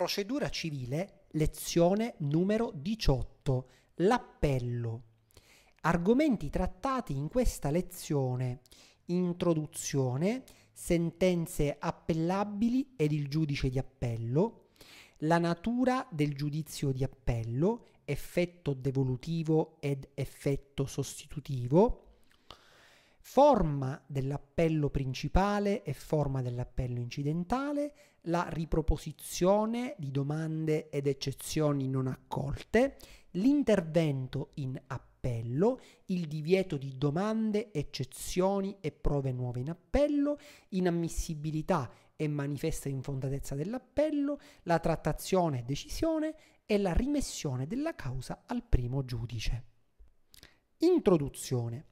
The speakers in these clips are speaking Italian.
Procedura civile, lezione numero 18, l'appello. Argomenti trattati in questa lezione, introduzione, sentenze appellabili ed il giudice di appello, la natura del giudizio di appello, effetto devolutivo ed effetto sostitutivo, forma dell'appello principale e forma dell'appello incidentale, la riproposizione di domande ed eccezioni non accolte, l'intervento in appello, il divieto di domande, eccezioni e prove nuove in appello, inammissibilità e manifesta infondatezza dell'appello, la trattazione e decisione e la rimessione della causa al primo giudice. Introduzione.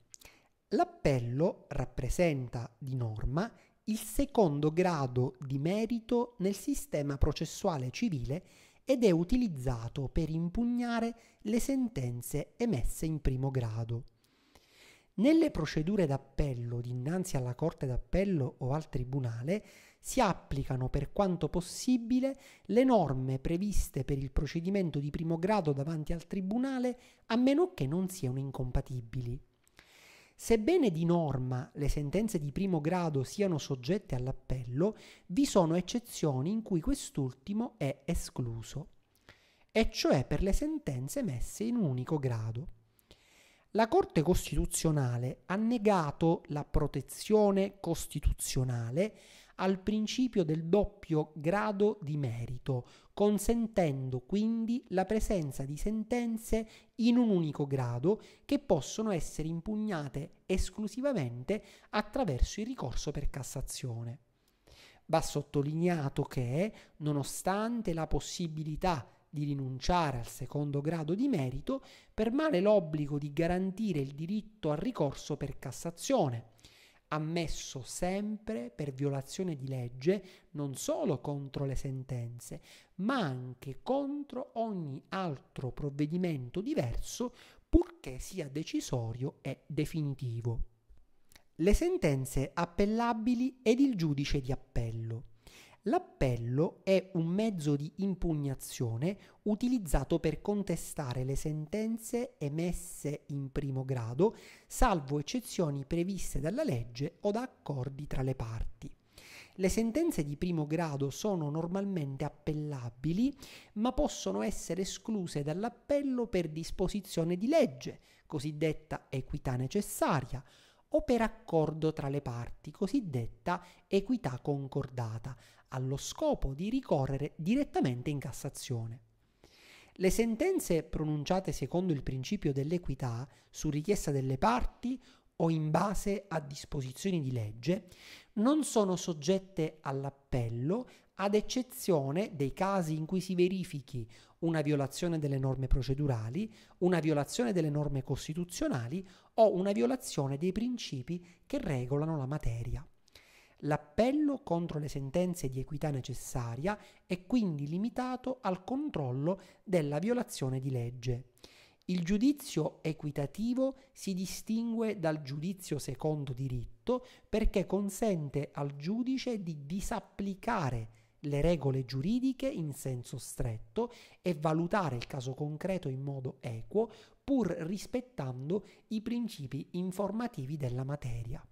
L'appello rappresenta di norma il secondo grado di merito nel sistema processuale civile ed è utilizzato per impugnare le sentenze emesse in primo grado. Nelle procedure d'appello dinanzi alla Corte d'appello o al Tribunale si applicano per quanto possibile le norme previste per il procedimento di primo grado davanti al Tribunale a meno che non siano incompatibili. Sebbene di norma le sentenze di primo grado siano soggette all'appello, vi sono eccezioni in cui quest'ultimo è escluso, e cioè per le sentenze emesse in un unico grado. La Corte Costituzionale ha negato la protezione costituzionale al principio del doppio grado di merito, consentendo quindi la presenza di sentenze in un unico grado che possono essere impugnate esclusivamente attraverso il ricorso per Cassazione. Va sottolineato che, nonostante la possibilità di rinunciare al secondo grado di merito, permane l'obbligo di garantire il diritto al ricorso per Cassazione ammesso sempre per violazione di legge non solo contro le sentenze, ma anche contro ogni altro provvedimento diverso purché sia decisorio e definitivo. Le sentenze appellabili ed il giudice di appello. L'appello è un mezzo di impugnazione utilizzato per contestare le sentenze emesse in primo grado, salvo eccezioni previste dalla legge o da accordi tra le parti. Le sentenze di primo grado sono normalmente appellabili, ma possono essere escluse dall'appello per disposizione di legge, cosiddetta equità necessaria, o per accordo tra le parti, cosiddetta equità concordata, allo scopo di ricorrere direttamente in Cassazione. Le sentenze pronunciate secondo il principio dell'equità su richiesta delle parti o in base a disposizioni di legge non sono soggette all'appello ad eccezione dei casi in cui si verifichi una violazione delle norme procedurali, una violazione delle norme costituzionali o una violazione dei principi che regolano la materia. L'appello contro le sentenze di equità necessaria è quindi limitato al controllo della violazione di legge. Il giudizio equitativo si distingue dal giudizio secondo diritto perché consente al giudice di disapplicare le regole giuridiche in senso stretto e valutare il caso concreto in modo equo pur rispettando i principi informativi della materia.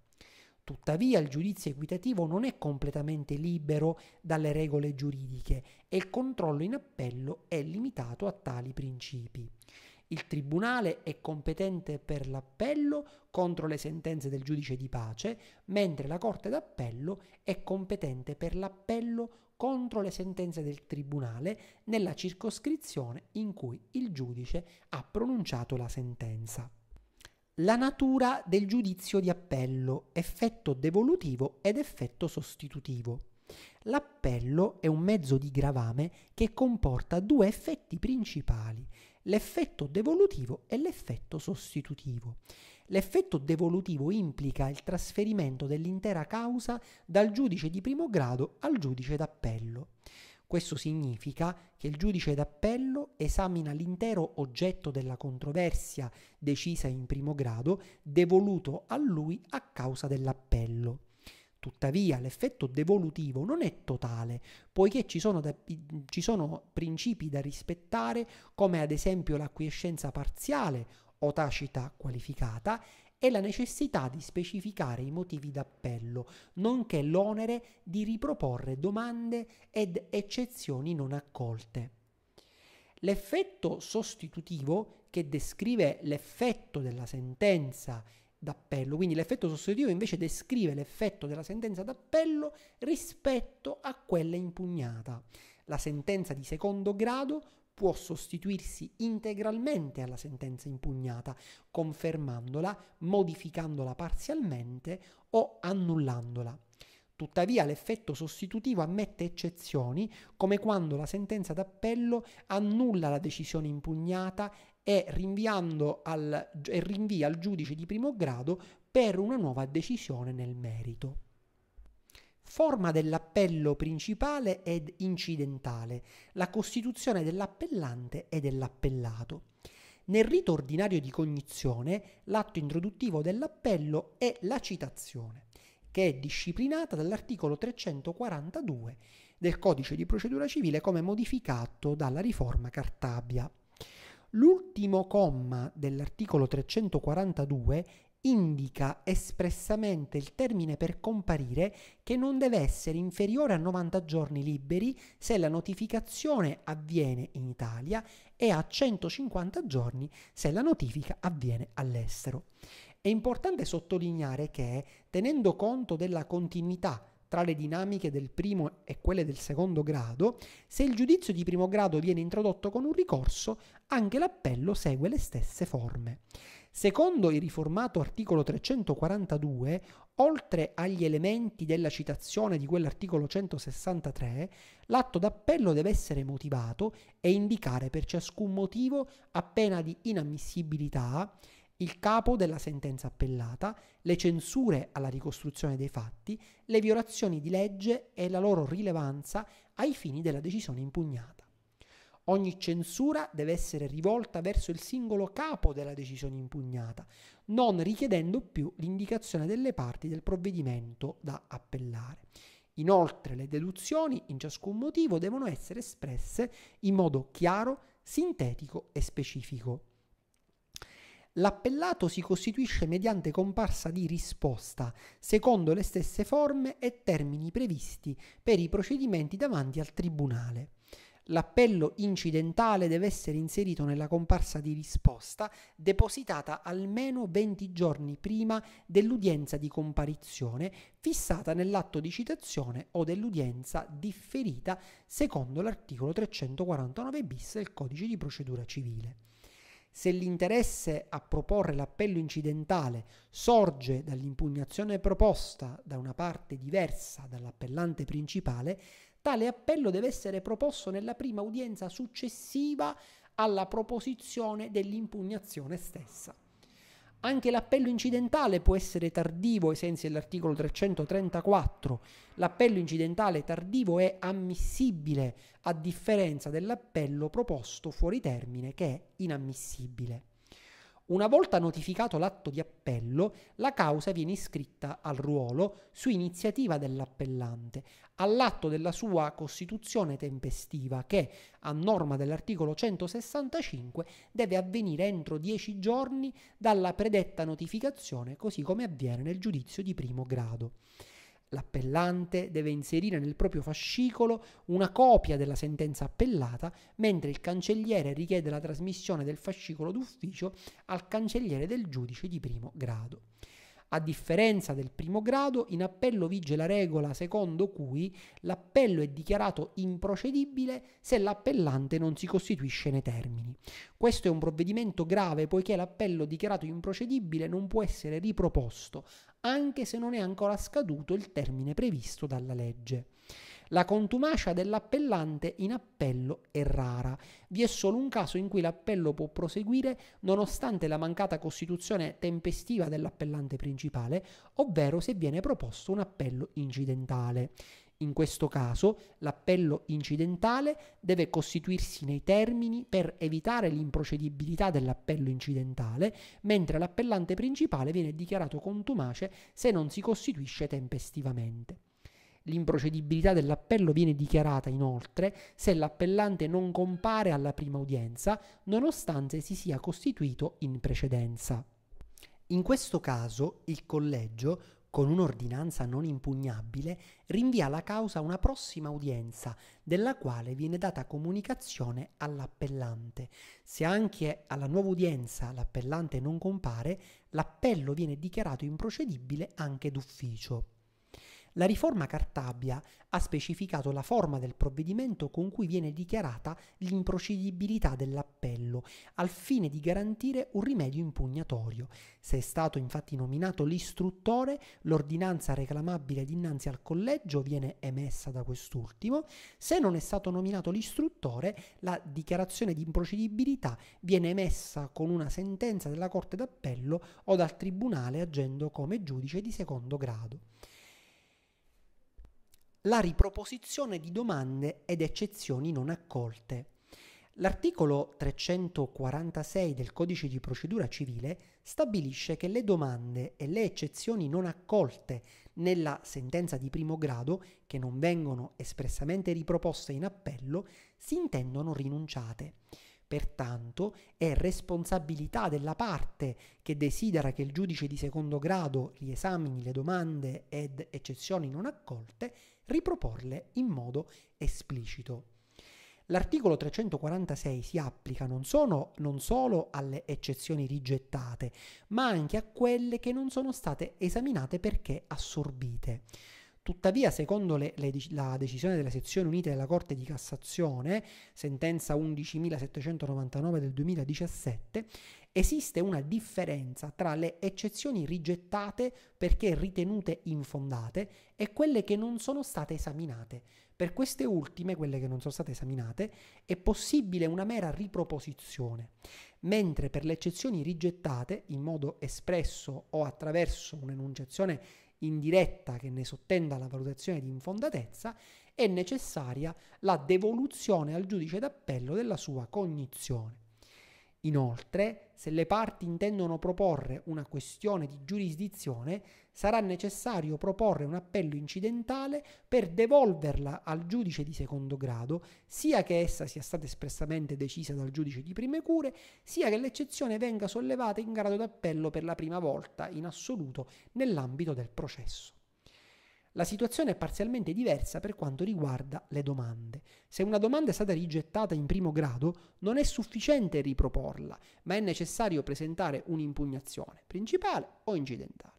Tuttavia il giudizio equitativo non è completamente libero dalle regole giuridiche e il controllo in appello è limitato a tali principi. Il Tribunale è competente per l'appello contro le sentenze del giudice di pace, mentre la Corte d'Appello è competente per l'appello contro le sentenze del Tribunale nella circoscrizione in cui il giudice ha pronunciato la sentenza la natura del giudizio di appello, effetto devolutivo ed effetto sostitutivo. L'appello è un mezzo di gravame che comporta due effetti principali, l'effetto devolutivo e l'effetto sostitutivo. L'effetto devolutivo implica il trasferimento dell'intera causa dal giudice di primo grado al giudice d'appello questo significa che il giudice d'appello esamina l'intero oggetto della controversia decisa in primo grado, devoluto a lui a causa dell'appello. Tuttavia l'effetto devolutivo non è totale, poiché ci sono, da, ci sono principi da rispettare come ad esempio l'acquiescenza parziale o tacita qualificata e la necessità di specificare i motivi d'appello, nonché l'onere di riproporre domande ed eccezioni non accolte. L'effetto sostitutivo, che descrive l'effetto della sentenza d'appello, quindi l'effetto sostitutivo invece descrive l'effetto della sentenza d'appello rispetto a quella impugnata. La sentenza di secondo grado può sostituirsi integralmente alla sentenza impugnata, confermandola, modificandola parzialmente o annullandola. Tuttavia l'effetto sostitutivo ammette eccezioni, come quando la sentenza d'appello annulla la decisione impugnata e, al, e rinvia al giudice di primo grado per una nuova decisione nel merito. Forma dell'appello principale ed incidentale, la costituzione dell'appellante e dell'appellato. Nel rito ordinario di cognizione, l'atto introduttivo dell'appello è la citazione, che è disciplinata dall'articolo 342 del codice di procedura civile come modificato dalla riforma Cartabia. L'ultimo comma dell'articolo 342 indica espressamente il termine per comparire che non deve essere inferiore a 90 giorni liberi se la notificazione avviene in Italia e a 150 giorni se la notifica avviene all'estero. È importante sottolineare che, tenendo conto della continuità tra le dinamiche del primo e quelle del secondo grado, se il giudizio di primo grado viene introdotto con un ricorso, anche l'appello segue le stesse forme. Secondo il riformato articolo 342, oltre agli elementi della citazione di quell'articolo 163, l'atto d'appello deve essere motivato e indicare per ciascun motivo a pena di inammissibilità il capo della sentenza appellata, le censure alla ricostruzione dei fatti, le violazioni di legge e la loro rilevanza ai fini della decisione impugnata. Ogni censura deve essere rivolta verso il singolo capo della decisione impugnata, non richiedendo più l'indicazione delle parti del provvedimento da appellare. Inoltre le deduzioni in ciascun motivo devono essere espresse in modo chiaro, sintetico e specifico. L'appellato si costituisce mediante comparsa di risposta, secondo le stesse forme e termini previsti per i procedimenti davanti al Tribunale. L'appello incidentale deve essere inserito nella comparsa di risposta depositata almeno 20 giorni prima dell'udienza di comparizione fissata nell'atto di citazione o dell'udienza differita secondo l'articolo 349 bis del codice di procedura civile. Se l'interesse a proporre l'appello incidentale sorge dall'impugnazione proposta da una parte diversa dall'appellante principale, Tale appello deve essere proposto nella prima udienza successiva alla proposizione dell'impugnazione stessa. Anche l'appello incidentale può essere tardivo ai sensi dell'articolo 334. L'appello incidentale tardivo è ammissibile a differenza dell'appello proposto fuori termine che è inammissibile. Una volta notificato l'atto di appello, la causa viene iscritta al ruolo su iniziativa dell'appellante, all'atto della sua costituzione tempestiva che, a norma dell'articolo 165, deve avvenire entro dieci giorni dalla predetta notificazione, così come avviene nel giudizio di primo grado. L'appellante deve inserire nel proprio fascicolo una copia della sentenza appellata, mentre il cancelliere richiede la trasmissione del fascicolo d'ufficio al cancelliere del giudice di primo grado. A differenza del primo grado, in appello vige la regola secondo cui l'appello è dichiarato improcedibile se l'appellante non si costituisce nei termini. Questo è un provvedimento grave poiché l'appello dichiarato improcedibile non può essere riproposto, anche se non è ancora scaduto il termine previsto dalla legge. La contumacia dell'appellante in appello è rara. Vi è solo un caso in cui l'appello può proseguire nonostante la mancata costituzione tempestiva dell'appellante principale, ovvero se viene proposto un appello incidentale. In questo caso l'appello incidentale deve costituirsi nei termini per evitare l'improcedibilità dell'appello incidentale, mentre l'appellante principale viene dichiarato contumace se non si costituisce tempestivamente. L'improcedibilità dell'appello viene dichiarata inoltre se l'appellante non compare alla prima udienza, nonostante si sia costituito in precedenza. In questo caso il collegio, con un'ordinanza non impugnabile, rinvia la causa a una prossima udienza, della quale viene data comunicazione all'appellante. Se anche alla nuova udienza l'appellante non compare, l'appello viene dichiarato improcedibile anche d'ufficio. La riforma Cartabia ha specificato la forma del provvedimento con cui viene dichiarata l'improcedibilità dell'appello, al fine di garantire un rimedio impugnatorio. Se è stato infatti nominato l'istruttore, l'ordinanza reclamabile dinanzi al collegio viene emessa da quest'ultimo, se non è stato nominato l'istruttore, la dichiarazione di improcedibilità viene emessa con una sentenza della Corte d'Appello o dal Tribunale agendo come giudice di secondo grado la riproposizione di domande ed eccezioni non accolte. L'articolo 346 del codice di procedura civile stabilisce che le domande e le eccezioni non accolte nella sentenza di primo grado, che non vengono espressamente riproposte in appello, si intendono rinunciate. Pertanto è responsabilità della parte che desidera che il giudice di secondo grado riesamini le domande ed eccezioni non accolte riproporle in modo esplicito. L'articolo 346 si applica non, sono, non, solo alle eccezioni rigettate, ma anche a quelle che non sono state esaminate perché assorbite. Tuttavia, secondo le, le, la decisione della sezione unita della Corte di Cassazione, sentenza 11.799 del 2017, esiste una differenza tra le eccezioni rigettate perché ritenute infondate e quelle che non sono state esaminate. Per queste ultime, quelle che non sono state esaminate, è possibile una mera riproposizione, mentre per le eccezioni rigettate in modo espresso o attraverso un'enunciazione indiretta che ne sottenda la valutazione di infondatezza, è necessaria la devoluzione al giudice d'appello della sua cognizione. Inoltre, se le parti intendono proporre una questione di giurisdizione, sarà necessario proporre un appello incidentale per devolverla al giudice di secondo grado, sia che essa sia stata espressamente decisa dal giudice di prime cure, sia che l'eccezione venga sollevata in grado d'appello per la prima volta in assoluto nell'ambito del processo. La situazione è parzialmente diversa per quanto riguarda le domande. Se una domanda è stata rigettata in primo grado, non è sufficiente riproporla, ma è necessario presentare un'impugnazione principale o incidentale.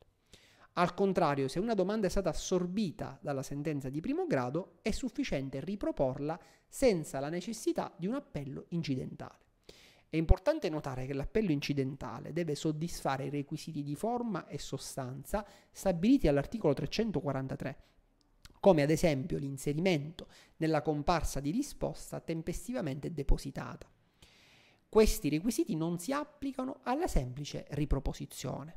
Al contrario, se una domanda è stata assorbita dalla sentenza di primo grado, è sufficiente riproporla senza la necessità di un appello incidentale. È importante notare che l'appello incidentale deve soddisfare i requisiti di forma e sostanza stabiliti all'articolo 343 come ad esempio l'inserimento nella comparsa di risposta tempestivamente depositata. Questi requisiti non si applicano alla semplice riproposizione.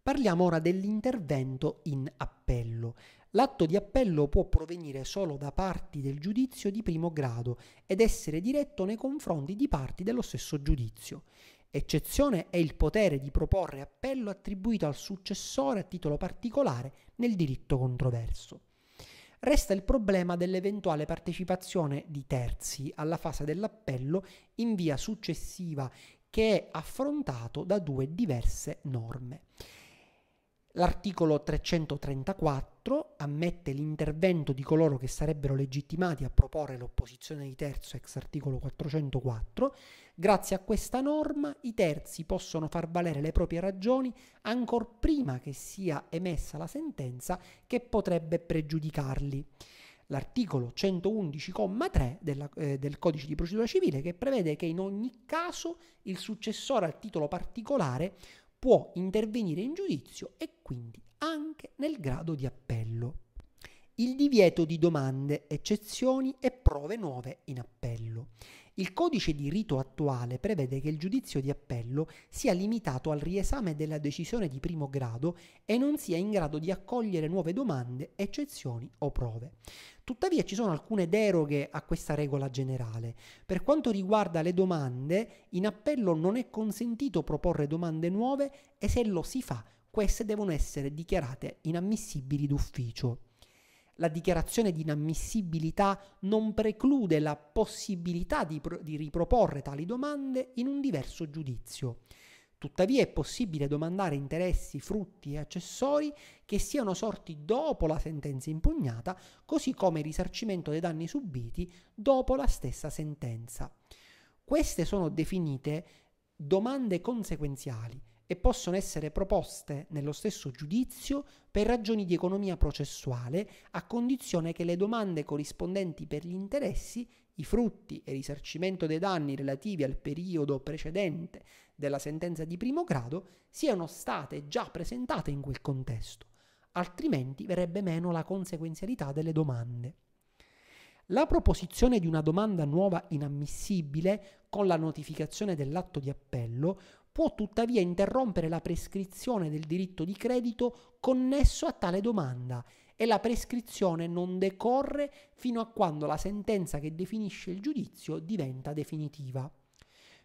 Parliamo ora dell'intervento in appello. L'atto di appello può provenire solo da parti del giudizio di primo grado ed essere diretto nei confronti di parti dello stesso giudizio. Eccezione è il potere di proporre appello attribuito al successore a titolo particolare nel diritto controverso. Resta il problema dell'eventuale partecipazione di terzi alla fase dell'appello in via successiva che è affrontato da due diverse norme. L'articolo 334 ammette l'intervento di coloro che sarebbero legittimati a proporre l'opposizione di terzo ex articolo 404. Grazie a questa norma i terzi possono far valere le proprie ragioni ancor prima che sia emessa la sentenza che potrebbe pregiudicarli l'articolo 111,3 della, eh, del codice di procedura civile che prevede che in ogni caso il successore al titolo particolare può intervenire in giudizio e quindi anche nel grado di appello. Il divieto di domande, eccezioni e prove nuove in appello. Il codice di rito attuale prevede che il giudizio di appello sia limitato al riesame della decisione di primo grado e non sia in grado di accogliere nuove domande, eccezioni o prove. Tuttavia ci sono alcune deroghe a questa regola generale. Per quanto riguarda le domande, in appello non è consentito proporre domande nuove e se lo si fa, queste devono essere dichiarate inammissibili d'ufficio la dichiarazione di inammissibilità non preclude la possibilità di, pro- di riproporre tali domande in un diverso giudizio. Tuttavia è possibile domandare interessi, frutti e accessori che siano sorti dopo la sentenza impugnata, così come il risarcimento dei danni subiti dopo la stessa sentenza. Queste sono definite domande conseguenziali, e possono essere proposte nello stesso giudizio per ragioni di economia processuale, a condizione che le domande corrispondenti per gli interessi, i frutti e risarcimento dei danni relativi al periodo precedente della sentenza di primo grado siano state già presentate in quel contesto, altrimenti verrebbe meno la conseguenzialità delle domande. La proposizione di una domanda nuova inammissibile con la notificazione dell'atto di appello può tuttavia interrompere la prescrizione del diritto di credito connesso a tale domanda e la prescrizione non decorre fino a quando la sentenza che definisce il giudizio diventa definitiva.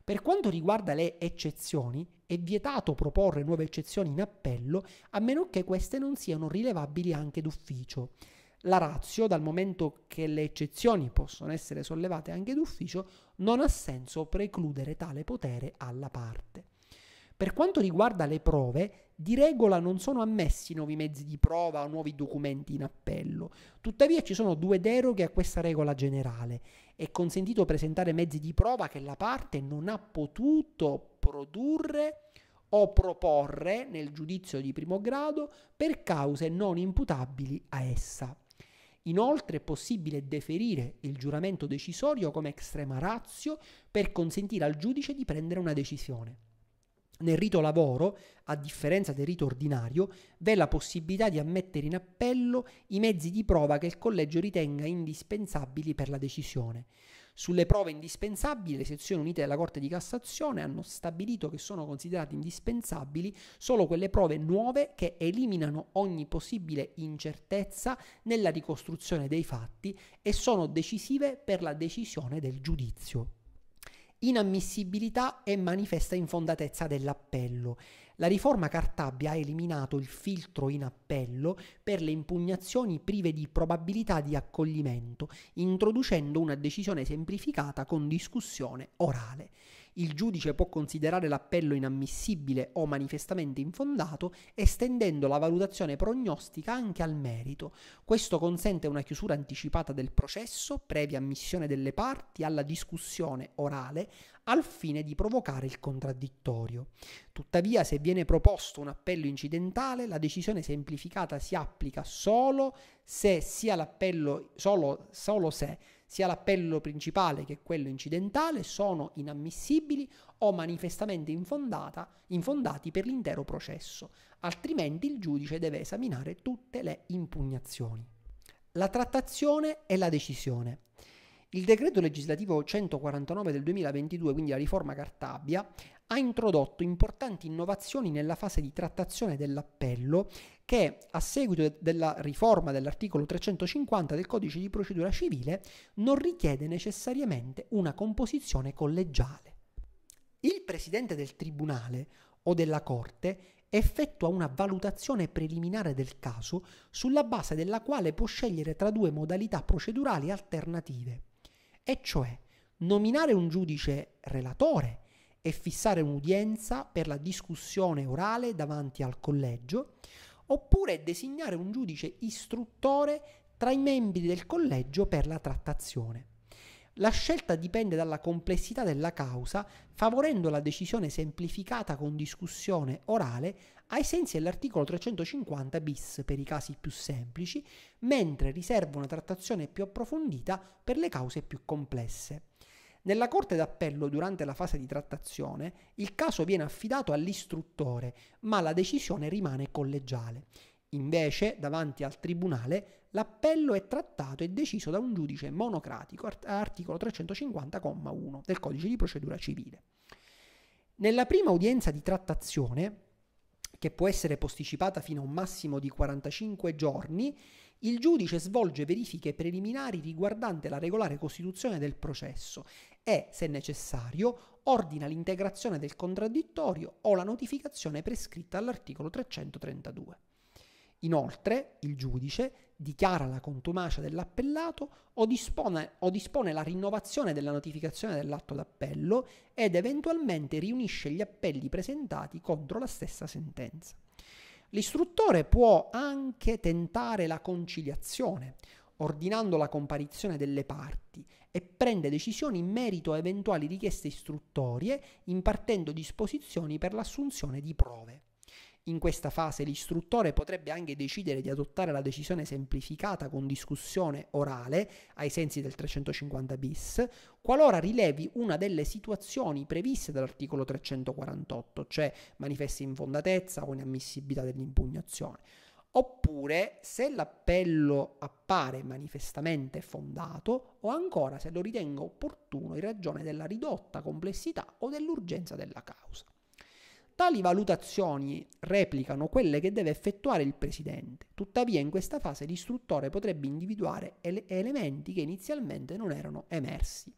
Per quanto riguarda le eccezioni, è vietato proporre nuove eccezioni in appello a meno che queste non siano rilevabili anche d'ufficio. La razio, dal momento che le eccezioni possono essere sollevate anche d'ufficio, non ha senso precludere tale potere alla parte. Per quanto riguarda le prove, di regola non sono ammessi nuovi mezzi di prova o nuovi documenti in appello. Tuttavia ci sono due deroghe a questa regola generale. È consentito presentare mezzi di prova che la parte non ha potuto produrre o proporre nel giudizio di primo grado per cause non imputabili a essa. Inoltre è possibile deferire il giuramento decisorio come extrema razio per consentire al giudice di prendere una decisione. Nel rito lavoro, a differenza del rito ordinario, v'è la possibilità di ammettere in appello i mezzi di prova che il collegio ritenga indispensabili per la decisione. Sulle prove indispensabili, le sezioni unite della Corte di Cassazione hanno stabilito che sono considerate indispensabili solo quelle prove nuove che eliminano ogni possibile incertezza nella ricostruzione dei fatti e sono decisive per la decisione del giudizio inammissibilità e manifesta infondatezza dell'appello. La riforma Cartabia ha eliminato il filtro in appello per le impugnazioni prive di probabilità di accoglimento, introducendo una decisione semplificata con discussione orale il giudice può considerare l'appello inammissibile o manifestamente infondato, estendendo la valutazione prognostica anche al merito. Questo consente una chiusura anticipata del processo, previa ammissione delle parti alla discussione orale, al fine di provocare il contraddittorio. Tuttavia, se viene proposto un appello incidentale, la decisione semplificata si applica solo se sia l'appello solo, solo se sia l'appello principale che quello incidentale sono inammissibili o manifestamente infondata, infondati per l'intero processo, altrimenti il giudice deve esaminare tutte le impugnazioni. La trattazione e la decisione. Il decreto legislativo 149 del 2022, quindi la riforma Cartabia, ha introdotto importanti innovazioni nella fase di trattazione dell'appello che, a seguito della riforma dell'articolo 350 del codice di procedura civile, non richiede necessariamente una composizione collegiale. Il presidente del tribunale o della corte effettua una valutazione preliminare del caso sulla base della quale può scegliere tra due modalità procedurali alternative, e cioè nominare un giudice relatore e fissare un'udienza per la discussione orale davanti al collegio, oppure designare un giudice istruttore tra i membri del collegio per la trattazione. La scelta dipende dalla complessità della causa, favorendo la decisione semplificata con discussione orale ai sensi dell'articolo 350 bis per i casi più semplici, mentre riserva una trattazione più approfondita per le cause più complesse. Nella Corte d'Appello, durante la fase di trattazione, il caso viene affidato all'istruttore, ma la decisione rimane collegiale. Invece, davanti al Tribunale, l'appello è trattato e deciso da un giudice monocratico, articolo 350,1 del Codice di procedura civile. Nella prima udienza di trattazione, che può essere posticipata fino a un massimo di 45 giorni, il giudice svolge verifiche preliminari riguardante la regolare costituzione del processo e, se necessario, ordina l'integrazione del contraddittorio o la notificazione prescritta all'articolo 332. Inoltre, il giudice dichiara la contumacia dell'appellato o dispone, o dispone, la rinnovazione della notificazione dell'atto d'appello ed eventualmente riunisce gli appelli presentati contro la stessa sentenza. L'istruttore può anche tentare la conciliazione, ordinando la comparizione delle parti e prende decisioni in merito a eventuali richieste istruttorie, impartendo disposizioni per l'assunzione di prove. In questa fase l'istruttore potrebbe anche decidere di adottare la decisione semplificata con discussione orale, ai sensi del 350 bis, qualora rilevi una delle situazioni previste dall'articolo 348, cioè manifesta infondatezza o inammissibilità dell'impugnazione oppure se l'appello appare manifestamente fondato o ancora se lo ritengo opportuno in ragione della ridotta complessità o dell'urgenza della causa. Tali valutazioni replicano quelle che deve effettuare il Presidente, tuttavia in questa fase l'istruttore potrebbe individuare ele- elementi che inizialmente non erano emersi.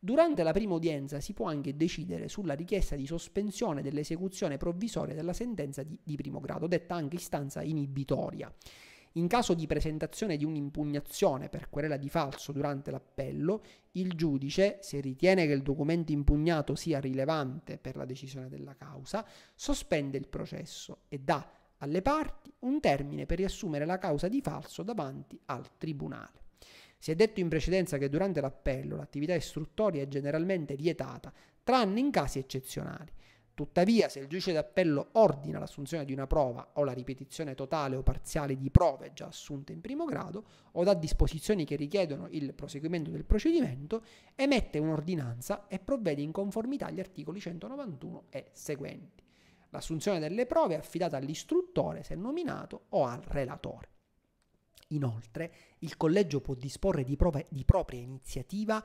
Durante la prima udienza si può anche decidere sulla richiesta di sospensione dell'esecuzione provvisoria della sentenza di, di primo grado, detta anche istanza inibitoria. In caso di presentazione di un'impugnazione per querela di falso durante l'appello, il giudice, se ritiene che il documento impugnato sia rilevante per la decisione della causa, sospende il processo e dà alle parti un termine per riassumere la causa di falso davanti al tribunale. Si è detto in precedenza che durante l'appello l'attività istruttoria è generalmente vietata, tranne in casi eccezionali. Tuttavia, se il giudice d'appello ordina l'assunzione di una prova o la ripetizione totale o parziale di prove già assunte in primo grado o dà disposizioni che richiedono il proseguimento del procedimento, emette un'ordinanza e provvede in conformità agli articoli 191 e seguenti. L'assunzione delle prove è affidata all'istruttore se nominato o al relatore. Inoltre, il collegio può disporre di, prove, di propria iniziativa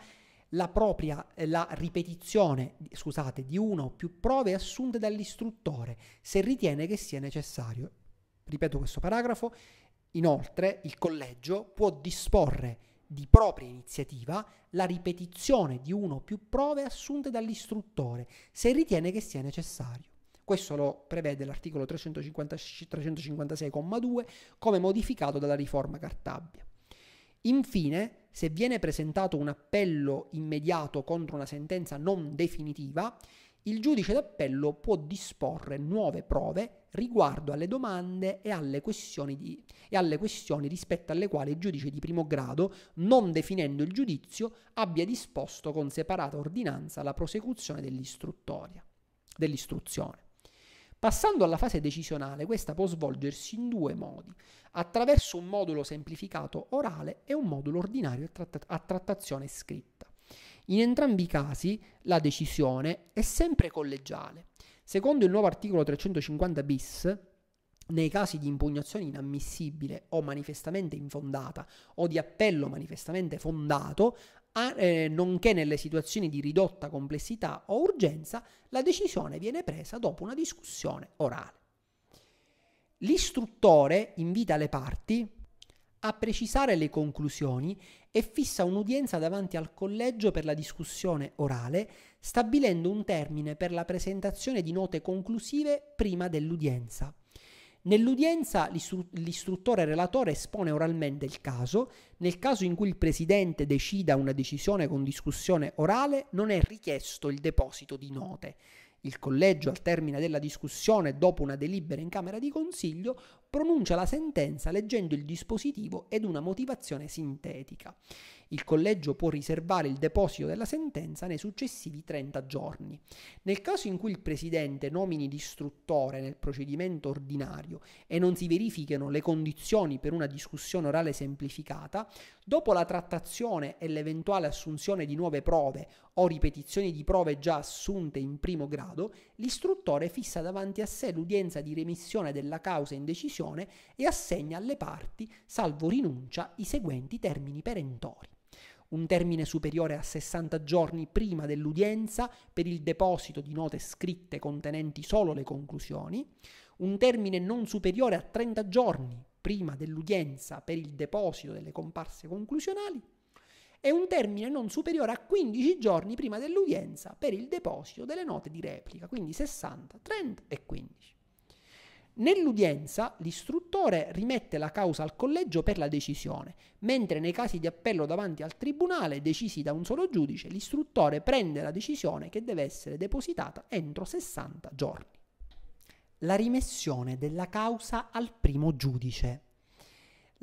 la, propria, eh, la ripetizione scusate, di una o più prove assunte dall'istruttore, se ritiene che sia necessario. Ripeto questo paragrafo. Inoltre, il collegio può disporre di propria iniziativa la ripetizione di una o più prove assunte dall'istruttore, se ritiene che sia necessario. Questo lo prevede l'articolo 356,2 come modificato dalla riforma Cartabia. Infine, se viene presentato un appello immediato contro una sentenza non definitiva, il giudice d'appello può disporre nuove prove riguardo alle domande e alle, di, e alle questioni, rispetto alle quali il giudice di primo grado, non definendo il giudizio, abbia disposto con separata ordinanza la prosecuzione dell'istruttoria, dell'istruzione. Passando alla fase decisionale, questa può svolgersi in due modi, attraverso un modulo semplificato orale e un modulo ordinario a trattazione scritta. In entrambi i casi la decisione è sempre collegiale. Secondo il nuovo articolo 350 bis, nei casi di impugnazione inammissibile o manifestamente infondata o di appello manifestamente fondato, eh, nonché nelle situazioni di ridotta complessità o urgenza, la decisione viene presa dopo una discussione orale. L'istruttore invita le parti a precisare le conclusioni e fissa un'udienza davanti al collegio per la discussione orale, stabilendo un termine per la presentazione di note conclusive prima dell'udienza. Nell'udienza l'istruttore relatore espone oralmente il caso, nel caso in cui il presidente decida una decisione con discussione orale non è richiesto il deposito di note. Il collegio, al termine della discussione, dopo una delibera in Camera di Consiglio, pronuncia la sentenza leggendo il dispositivo ed una motivazione sintetica. Il collegio può riservare il deposito della sentenza nei successivi 30 giorni. Nel caso in cui il presidente nomini l'istruttore nel procedimento ordinario e non si verifichino le condizioni per una discussione orale semplificata, dopo la trattazione e l'eventuale assunzione di nuove prove o ripetizioni di prove già assunte in primo grado, l'istruttore fissa davanti a sé l'udienza di remissione della causa in decisione e assegna alle parti, salvo rinuncia, i seguenti termini perentori un termine superiore a 60 giorni prima dell'udienza per il deposito di note scritte contenenti solo le conclusioni, un termine non superiore a 30 giorni prima dell'udienza per il deposito delle comparse conclusionali e un termine non superiore a 15 giorni prima dell'udienza per il deposito delle note di replica, quindi 60, 30 e 15. Nell'udienza l'istruttore rimette la causa al collegio per la decisione, mentre nei casi di appello davanti al tribunale decisi da un solo giudice, l'istruttore prende la decisione che deve essere depositata entro 60 giorni. La rimessione della causa al primo giudice.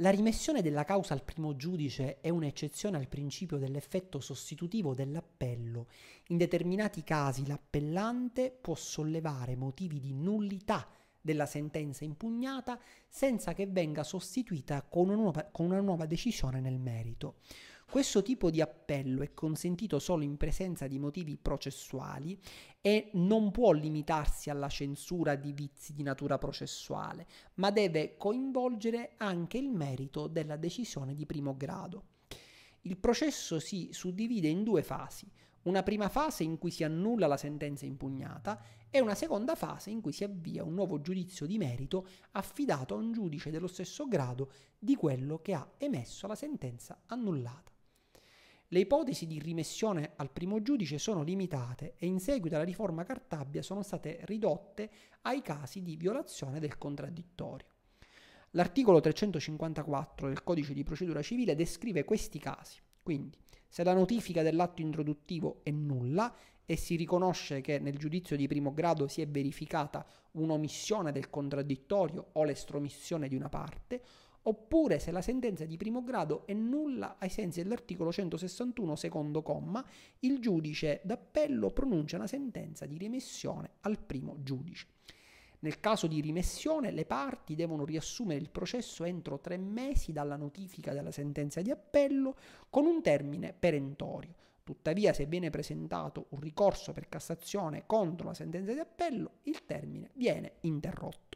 La rimessione della causa al primo giudice è un'eccezione al principio dell'effetto sostitutivo dell'appello. In determinati casi l'appellante può sollevare motivi di nullità della sentenza impugnata senza che venga sostituita con una, nuova, con una nuova, decisione nel merito. Questo tipo di appello è consentito solo in presenza di motivi processuali e non può limitarsi alla censura di vizi di natura processuale, ma deve coinvolgere anche il merito della decisione di primo grado. Il processo si suddivide in due fasi, una prima fase in cui si annulla la sentenza impugnata e una seconda fase in cui si avvia un nuovo giudizio di merito affidato a un giudice dello stesso grado di quello che ha emesso la sentenza annullata. Le ipotesi di rimessione al primo giudice sono limitate e in seguito alla riforma Cartabbia sono state ridotte ai casi di violazione del contraddittorio. L'articolo 354 del codice di procedura civile descrive questi casi. Quindi, se la notifica dell'atto introduttivo è nulla e si riconosce che nel giudizio di primo grado si è verificata un'omissione del contraddittorio o l'estromissione di una parte, oppure se la sentenza di primo grado è nulla ai sensi dell'articolo 161 secondo comma, il giudice d'appello pronuncia una sentenza di remissione al primo giudice. Nel caso di rimessione, le parti devono riassumere il processo entro tre mesi dalla notifica della sentenza di appello con un termine perentorio. Tuttavia, se viene presentato un ricorso per Cassazione contro la sentenza di appello, il termine viene interrotto.